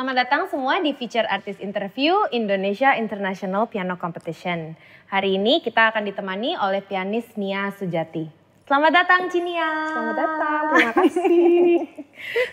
Selamat datang semua di feature artist interview Indonesia International Piano Competition. Hari ini kita akan ditemani oleh pianis Nia Sujati. Selamat datang Cinia. Selamat datang, terima kasih.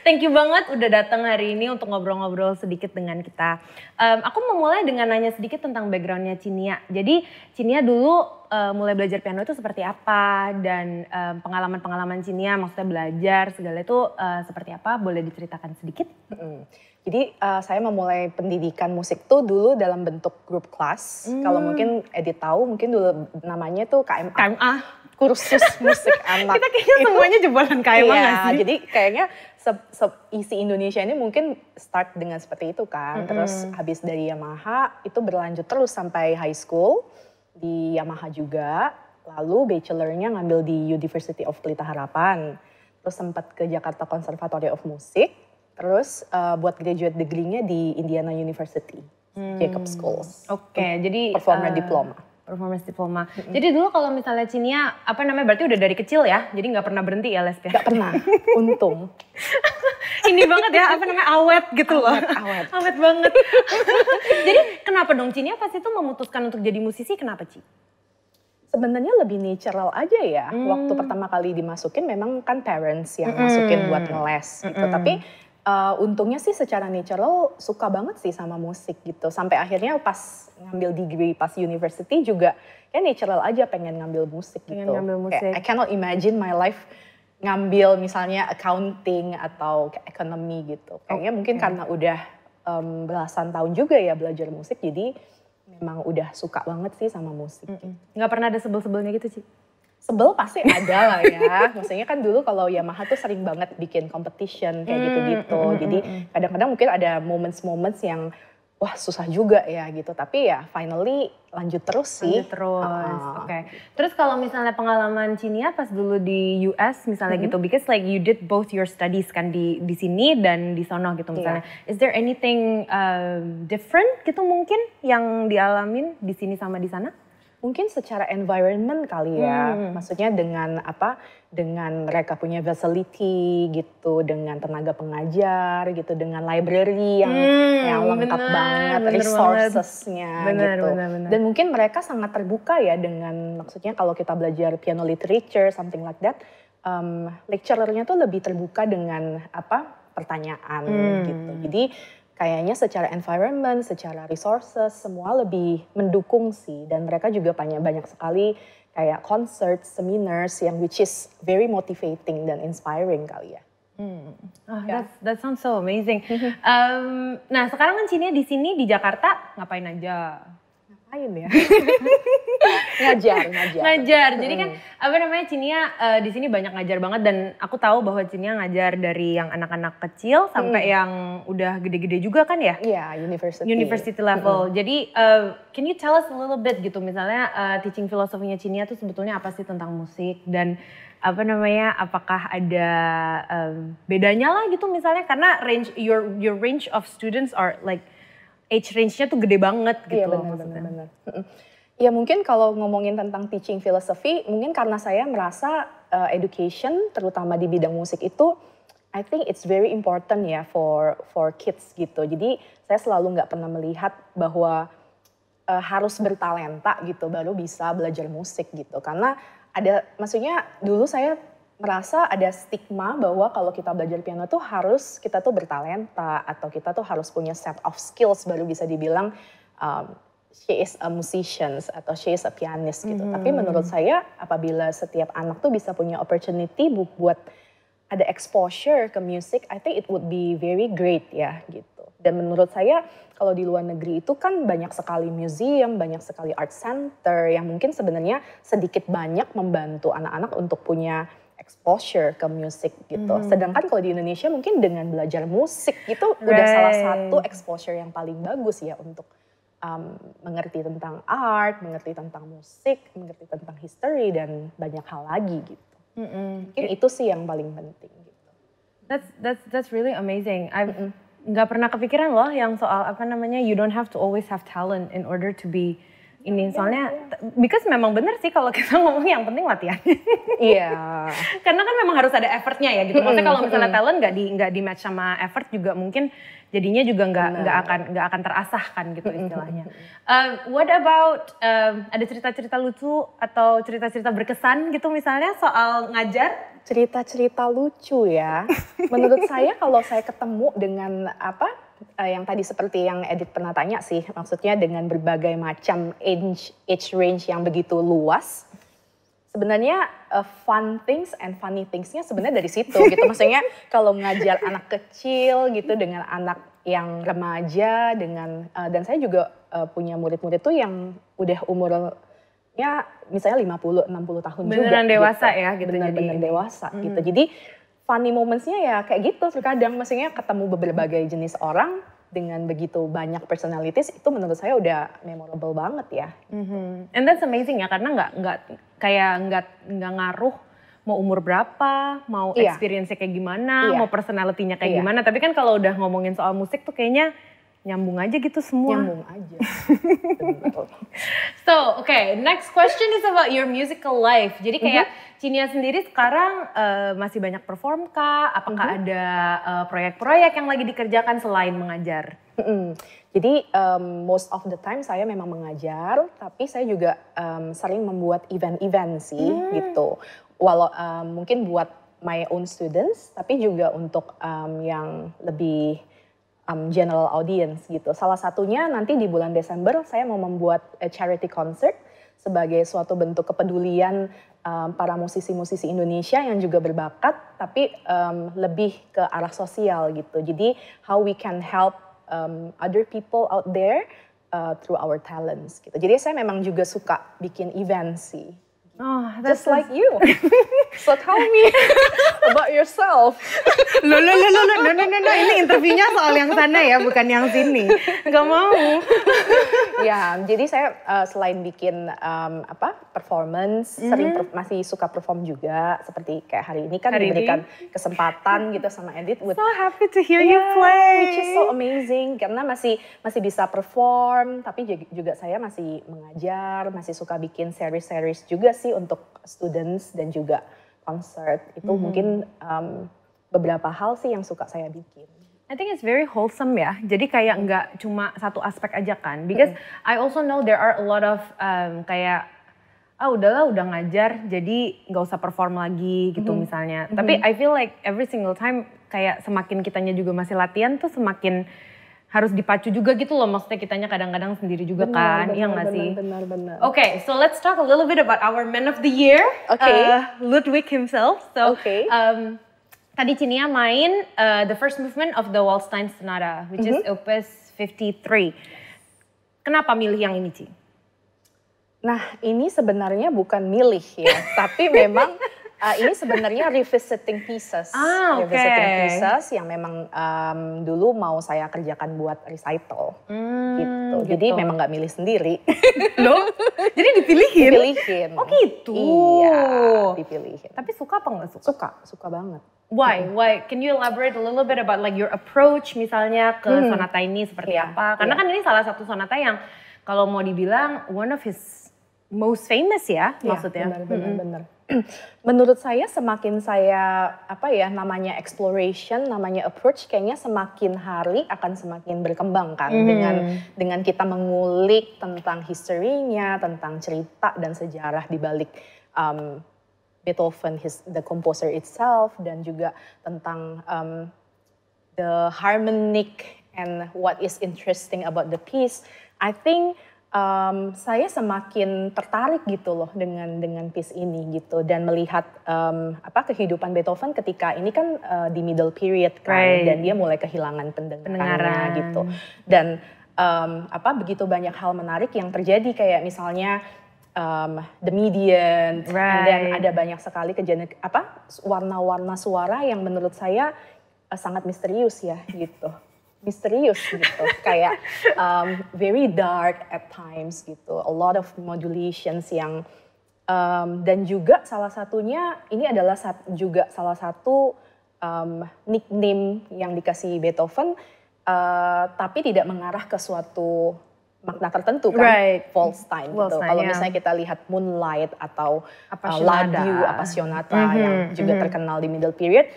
Thank you banget udah datang hari ini untuk ngobrol-ngobrol sedikit dengan kita. Um, aku memulai dengan nanya sedikit tentang backgroundnya Cinia. Jadi Cinia dulu uh, mulai belajar piano itu seperti apa dan pengalaman-pengalaman Cinia maksudnya belajar segala itu uh, seperti apa? Boleh diceritakan sedikit? -hmm. Jadi uh, saya memulai pendidikan musik tuh dulu dalam bentuk grup kelas. Hmm. Kalau mungkin Edi tahu, mungkin dulu namanya tuh KMA. KMA kursus musik anak. Kita kayaknya itu, semuanya jebolan KMA iya, sih? jadi kayaknya se -se isi Indonesia ini mungkin start dengan seperti itu kan. Mm -hmm. Terus habis dari Yamaha itu berlanjut terus sampai high school di Yamaha juga. Lalu bachelornya ngambil di University of Pelita Harapan. Terus sempat ke Jakarta Conservatory of Music Terus uh, buat graduate degree-nya di Indiana University, hmm. Jacob Schools. Oke, okay, jadi performer uh, diploma. Performance diploma. hmm Jadi dulu kalau misalnya Cinia, apa namanya berarti udah dari kecil ya? Jadi nggak pernah berhenti ya lesnya? Gak pernah, untung. Ini banget ya, apa namanya awet gitu loh. Awet, awet banget. jadi kenapa dong Cinia pas itu memutuskan untuk jadi musisi? Kenapa Ci? sebenarnya lebih natural aja ya. Hmm. Waktu pertama kali dimasukin memang kan parents yang hmm. masukin buat ngeles gitu. Hmm. Tapi uh, untungnya sih secara nature lo suka banget sih sama musik gitu. Sampai akhirnya pas ngambil degree pas university juga ya natural aja pengen ngambil musik pengen gitu. Ngambil musik. Kayak, I cannot imagine my life ngambil misalnya accounting atau ekonomi gitu. Kayaknya okay. mungkin karena udah um, belasan tahun juga ya belajar musik jadi memang udah suka banget sih sama musik. Mm -mm. Gak gitu. pernah ada sebel-sebelnya gitu, sih sebel pasti ada lah ya. Maksudnya kan dulu kalau Yamaha tuh sering banget bikin competition kayak hmm, gitu-gitu. Mm, mm, Jadi hmm. kadang-kadang mungkin ada moments-moments yang wah susah juga ya gitu. Tapi ya finally lanjut terus sih. Lanjut terus. Uh, Oke. Okay. Terus kalau misalnya pengalaman Cinia pas dulu di US misalnya -hmm. gitu because like you did both your studies kan di di sini dan di sono gitu iya. misalnya. Yeah. Is there anything uh, different gitu mungkin yang dialamin di sini sama di sana? mungkin secara environment kali ya. Hmm. Maksudnya dengan apa? Dengan mereka punya facility gitu, dengan tenaga pengajar gitu, dengan library yang hmm, yang lengkap bener, banget resourcesnya gitu. Bener, bener. Dan mungkin mereka sangat terbuka ya dengan maksudnya kalau kita belajar piano literature something like that, um, lecturernya tuh lebih terbuka dengan apa? pertanyaan hmm. gitu. Jadi kayaknya secara environment, secara resources, semua lebih mendukung sih. Dan mereka juga banyak banyak sekali kayak concert, seminars yang which is very motivating dan inspiring kali ya. Hmm. Oh, ah, yeah. that, that sounds so amazing. um, nah sekarang kan Cinia di sini di Jakarta ngapain aja? ngapain ya? ngajar, ngajar. Ngajar. Jadi hmm. kan apa namanya Cinia uh, di sini banyak ngajar banget dan aku tahu bahwa Cinia ngajar dari yang anak-anak kecil sampai hmm. yang udah gede-gede juga kan ya? Iya, yeah, university. University level. Hmm. Jadi uh, can you tell us a little bit gitu misalnya uh, teaching filosofinya Cinia tuh sebetulnya apa sih tentang musik dan apa namanya apakah ada um, bedanya lah gitu misalnya karena range your your range of students are like age range-nya tuh gede banget iya, gitu. Iya benar-benar. Ya mungkin kalau ngomongin tentang teaching philosophy, mungkin karena saya merasa uh, education terutama di bidang musik itu I think it's very important ya for for kids gitu. Jadi saya selalu nggak pernah melihat bahwa uh, harus bertalenta gitu baru bisa belajar musik gitu. Karena ada maksudnya dulu saya merasa ada stigma bahwa kalau kita belajar piano tuh harus kita tuh bertalenta atau kita tuh harus punya set of skills baru bisa dibilang um, she is a musician atau she is a pianist gitu. Mm -hmm. Tapi menurut saya apabila setiap anak tuh bisa punya opportunity buat ada exposure ke music, I think it would be very great ya gitu. Dan menurut saya kalau di luar negeri itu kan banyak sekali museum, banyak sekali art center yang mungkin sebenarnya sedikit banyak membantu anak-anak untuk punya exposure ke musik gitu. Mm. Sedangkan kalau di Indonesia mungkin dengan belajar musik itu right. udah salah satu exposure yang paling bagus ya untuk um, mengerti tentang art, mengerti tentang musik, mengerti tentang history dan banyak hal lagi gitu. Mm -mm. Mungkin It, itu sih yang paling penting gitu. That's that's that's really amazing. I've mm -mm. nggak pernah kepikiran loh yang soal apa namanya you don't have to always have talent in order to be ini iya, soalnya iya. because memang bener sih kalau kita ngomong yang penting latihan. Iya. yeah. Karena kan memang harus ada effortnya ya gitu. Maksudnya kalau misalnya talent nggak di nggak di match sama effort juga mungkin jadinya juga nggak nggak akan nggak akan terasah kan gitu istilahnya. Um, what about um, ada cerita-cerita lucu atau cerita-cerita berkesan gitu misalnya soal ngajar? Cerita-cerita lucu ya. Menurut saya kalau saya ketemu dengan apa uh, yang tadi seperti yang Edit pernah tanya sih, maksudnya dengan berbagai macam age, age range yang begitu luas, sebenarnya uh, fun things and funny thingsnya sebenarnya dari situ gitu. Maksudnya kalau ngajar anak kecil gitu dengan anak yang remaja dengan uh, dan saya juga uh, punya murid-murid tuh yang udah umurnya misalnya 50 60 tahun beneran juga. Beneran dewasa gitu. ya gitu benar-benar dewasa gitu. hmm. gitu. Jadi funny momentsnya ya kayak gitu terkadang maksudnya ketemu berbagai jenis orang dengan begitu banyak personalities itu menurut saya udah memorable banget ya. Mm-hmm. And that's amazing ya karena nggak nggak kayak nggak nggak ngaruh mau umur berapa, mau yeah. experience-nya kayak gimana, yeah. mau personality-nya kayak yeah. gimana. Tapi kan kalau udah ngomongin soal musik tuh kayaknya nyambung aja gitu semua. Nyambung aja. so, okay, next question is about your musical life. Jadi kayak mm -hmm. Cinia sendiri sekarang uh, masih banyak perform kah? Apakah mm -hmm. ada eh, proyek-proyek uh, yang lagi dikerjakan selain mengajar? Mm -hmm. Jadi um, most of the time saya memang mengajar, tapi saya juga um, sering membuat event-event sih mm. gitu. Walau um, mungkin buat my own students, tapi juga untuk um, yang lebih um, general audience gitu. Salah satunya nanti di bulan Desember saya mau membuat a charity concert sebagai suatu bentuk kepedulian um, para musisi-musisi Indonesia yang juga berbakat tapi um, lebih ke arah sosial gitu. Jadi how we can help um, other people out there uh, through our talents gitu. Jadi saya memang juga suka bikin event sih. Oh, just like you. so tell me about yourself. Lo lo lo lo no no no no ini interviewnya soal yang sana ya, bukan yang sini. Gak mau. ya, jadi saya uh, selain bikin um, apa performance, mm -hmm. sering per masih suka perform juga. Seperti kayak hari ini kan hari diberikan ini. kesempatan gitu sama Edit. With, so happy to hear yeah, you play. Which is so amazing karena masih masih bisa perform, tapi juga saya masih mengajar, masih suka bikin series-series juga sih sih untuk students dan juga concert itu mm-hmm. mungkin um, beberapa hal sih yang suka saya bikin. I think it's very wholesome ya. Jadi kayak hmm. nggak cuma satu aspek aja kan. Because mm-hmm. I also know there are a lot of um, kayak ah udahlah udah ngajar jadi nggak usah perform lagi gitu mm-hmm. misalnya. Mm-hmm. Tapi I feel like every single time kayak semakin kitanya juga masih latihan tuh semakin harus dipacu juga gitu loh maksudnya kitanya kadang-kadang sendiri juga benar, kan yang iya nggak sih benar benar oke okay, so let's talk a little bit about our man of the year okay. uh, Ludwig himself so okay. um, tadi Cinia main uh, the first movement of the Waldstein Sonata which mm -hmm. is mm-hmm. opus 53 kenapa milih yang ini Ci? Nah ini sebenarnya bukan milih ya tapi memang uh, ini sebenarnya revisiting pieces, ah, okay. revisiting pieces yang memang um, dulu mau saya kerjakan buat recital, hmm, gitu. gitu. Jadi memang nggak milih sendiri. Loh? Jadi dipilihin? Dipilihin. Oh gitu. Iya, dipilihin. Tapi suka apa nggak suka? Suka, suka banget. Why? Why? Can you elaborate a little bit about like your approach misalnya ke hmm. sonata ini seperti yeah. apa? Karena yeah. kan ini salah satu sonata yang kalau mau dibilang one of his most famous ya iya, maksudnya. benar, benar, hmm. benar. Menurut saya semakin saya apa ya namanya exploration, namanya approach kayaknya semakin hari akan semakin berkembang kan hmm. dengan dengan kita mengulik tentang historinya, tentang cerita dan sejarah di balik um, Beethoven his the composer itself dan juga tentang um, the harmonic and what is interesting about the piece. I think um, saya semakin tertarik gitu loh dengan dengan piece ini gitu dan melihat um, apa kehidupan Beethoven ketika ini kan uh, di middle period kan right. dan dia mulai kehilangan pendengarannya Pendengaran. gitu dan um, apa begitu banyak hal menarik yang terjadi kayak misalnya um, the median right. dan ada banyak sekali kejadian apa warna-warna suara yang menurut saya uh, sangat misterius ya gitu misterius gitu, kayak um, very dark at times gitu, a lot of modulations yang um, dan juga salah satunya ini adalah sat, juga salah satu um, nickname yang dikasih Beethoven, uh, tapi tidak mengarah ke suatu makna tertentu kan right. false time false gitu. Kalau ya. misalnya kita lihat Moonlight atau uh, Ladiu Apasionata mm -hmm, yang juga mm -hmm. terkenal di Middle Period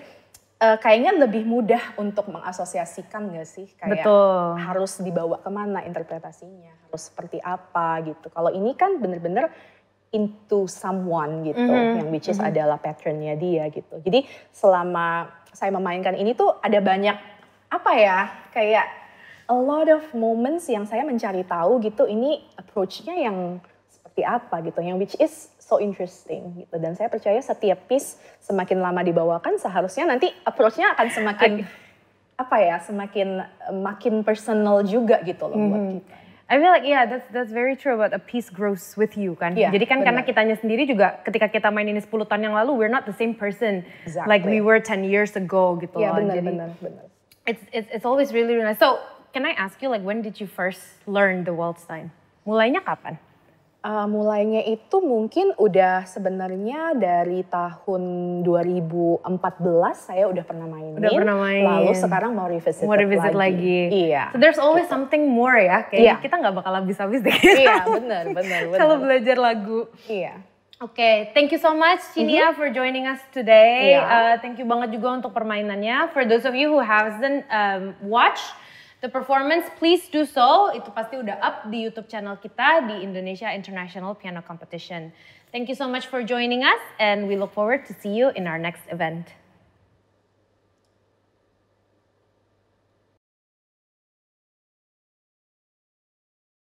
uh, kayaknya lebih mudah untuk mengasosiasikan gak sih kayak Betul. harus dibawa kemana interpretasinya harus seperti apa gitu kalau ini kan bener-bener into someone gitu mm -hmm. yang which is mm -hmm. adalah patternnya dia gitu jadi selama saya memainkan ini tuh ada banyak apa ya kayak a lot of moments yang saya mencari tahu gitu ini approach-nya yang seperti apa gitu yang which is so interesting gitu dan saya percaya setiap piece semakin lama dibawakan seharusnya nanti approach-nya akan semakin apa ya semakin eh, makin personal juga gitu loh mm -hmm. buat mhm. kita. I feel like yeah that's that's very true about a piece grows with you kan. Yeah, Jadi kan bener. karena kitanya sendiri juga ketika kita main ini 10 tahun yang lalu we're not the same person exactly. like we were 10 years ago gitu yeah, loh. Bener, Jadi benar benar. It's, it's it's always really really nice. So can I ask you like when did you first learn the Waldstein? Mulainya kapan? Uh, mulainya itu mungkin udah sebenarnya dari tahun 2014 saya udah pernah mainin. Udah pernah main. Lalu sekarang mau revisit, mau revisit lagi. lagi. Iya. So there's always gitu. something more ya. Kayak yeah. kita nggak bakal habis-habis deh. Iya, benar, benar, benar. Kalau belajar lagu. Iya. Oke, okay, thank you so much Cinia, mm -hmm. for joining us today. Yeah. Iya. Uh, thank you banget juga untuk permainannya. For those of you who hasn't um, watched the performance, please do so. Itu pasti udah up di YouTube channel kita di Indonesia International Piano Competition. Thank you so much for joining us and we look forward to see you in our next event.